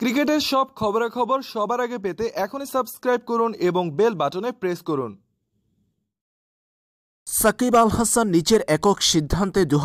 ক্রিকেটের সব খবরাখবর সবার আগে পেতে এখনই সাবস্ক্রাইব করুন এবং বেল বাটনে প্রেস করুন সাকিব আল হাসান নিজের একক সিদ্ধান্তে দু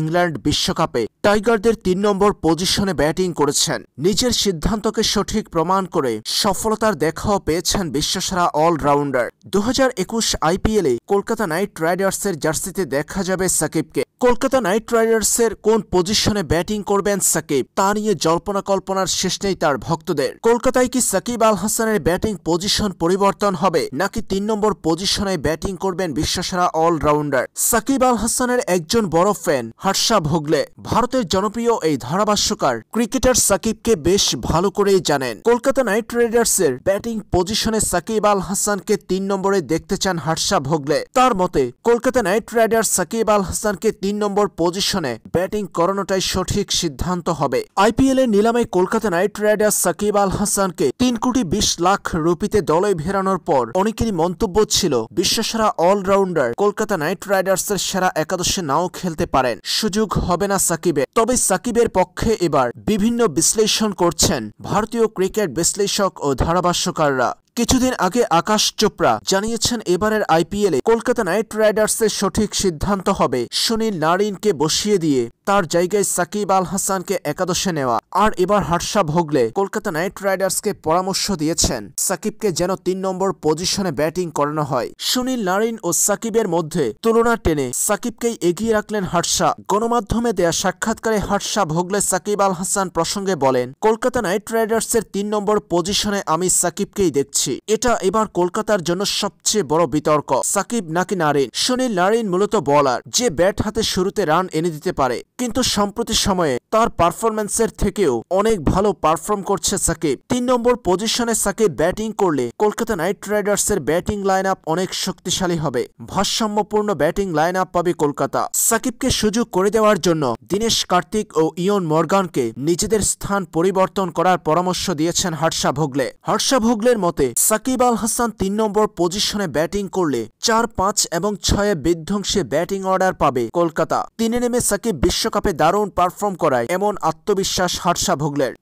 ইংল্যান্ড বিশ্বকাপে টাইগারদের তিন নম্বর পজিশনে ব্যাটিং করেছেন নিজের সিদ্ধান্তকে সঠিক প্রমাণ করে সফলতার দেখাও পেয়েছেন বিশ্বসেরা অলরাউন্ডার দু হাজার একুশ আইপিএলে কলকাতা নাইট রাইডার্সের জার্সিতে দেখা যাবে সাকিবকে কলকাতা নাইট রাইডার্সের কোন পজিশনে ব্যাটিং করবেন সাকিব তা নিয়ে জল্পনা কল্পনার শেষ নেই তার ভক্তদের কলকাতায় কি সাকিব আল হাসানের ব্যাটিং পজিশন পরিবর্তন হবে নাকি তিন নম্বর পজিশনে ব্যাটিং করবেন বিশ্বসেরা অলরাউন্ডার সাকিব আল হাসানের একজন বড় ফ্যান হর্ষা ভোগলে ভারতের জনপ্রিয় এই ধারাভাষ্যকার ক্রিকেটার সাকিবকে বেশ ভালো করেই জানেন কলকাতা নাইট রাইডার্সের ব্যাটিং পজিশনে সাকিব আল হাসানকে তিন নম্বরে দেখতে চান হর্ষা ভোগলে তার মতে কলকাতা নাইট রাইডার্স সাকিব আল হাসানকে তিন তিন নম্বর পজিশনে ব্যাটিং করানোটাই সঠিক সিদ্ধান্ত হবে আইপিএলের নিলামে কলকাতা নাইট রাইডার্স সাকিব আল হাসানকে তিন কোটি বিশ লাখ রুপিতে দলে ভেরানোর পর অনেকেরই মন্তব্য ছিল বিশ্বসেরা অলরাউন্ডার কলকাতা নাইট রাইডার্সের সেরা একাদশে নাও খেলতে পারেন সুযোগ হবে না সাকিবের তবে সাকিবের পক্ষে এবার বিভিন্ন বিশ্লেষণ করছেন ভারতীয় ক্রিকেট বিশ্লেষক ও ধারাভাষ্যকাররা কিছুদিন আগে আকাশ চোপড়া জানিয়েছেন এবারের আইপিএলে কলকাতা নাইট রাইডার্সের সঠিক সিদ্ধান্ত হবে সুনীল নারিনকে বসিয়ে দিয়ে তার জায়গায় সাকিব আল হাসানকে একাদশে নেওয়া আর এবার হার্ষা ভোগলে কলকাতা নাইট রাইডার্সকে পরামর্শ দিয়েছেন সাকিবকে যেন তিন নম্বর পজিশনে ব্যাটিং করানো হয় সুনীল নারিন ও সাকিবের মধ্যে তুলনা টেনে সাকিবকেই এগিয়ে রাখলেন হার্ষা গণমাধ্যমে দেয়া সাক্ষাৎকারে হার্ষা ভোগলে সাকিব আল হাসান প্রসঙ্গে বলেন কলকাতা নাইট রাইডার্সের তিন নম্বর পজিশনে আমি সাকিবকেই দেখছি এটা এবার কলকাতার জন্য সবচেয়ে বড় বিতর্ক সাকিব নাকি নারিন সুনীল নারিন মূলত বলার যে ব্যাট হাতে শুরুতে রান এনে দিতে পারে কিন্তু সম্প্রতি সময়ে তার পারফরমেন্সের থেকেও অনেক ভালো পারফর্ম করছে সাকিব তিন নম্বর পজিশনে সাকিব ব্যাটিং করলে কলকাতা নাইট রাইডার্সের ব্যাটিং লাইন আপ অনেক শক্তিশালী হবে ভারসাম্যপূর্ণ ব্যাটিং লাইন আপ পাবে কলকাতা সাকিবকে সুযোগ করে দেওয়ার জন্য দীনেশ কার্তিক ও ইয়ন মর্গানকে নিজেদের স্থান পরিবর্তন করার পরামর্শ দিয়েছেন হর্ষা ভোগলে হর্ষা ভোগলের মতে সাকিব আল হাসান তিন নম্বর পজিশনে ব্যাটিং করলে চার পাঁচ এবং ছয়ে বিধ্বংসে ব্যাটিং অর্ডার পাবে কলকাতা তিনে নেমে সাকিব বিশ্বকাপে দারুণ পারফর্ম করায় এমন আত্মবিশ্বাস হর্ষা ভোগলের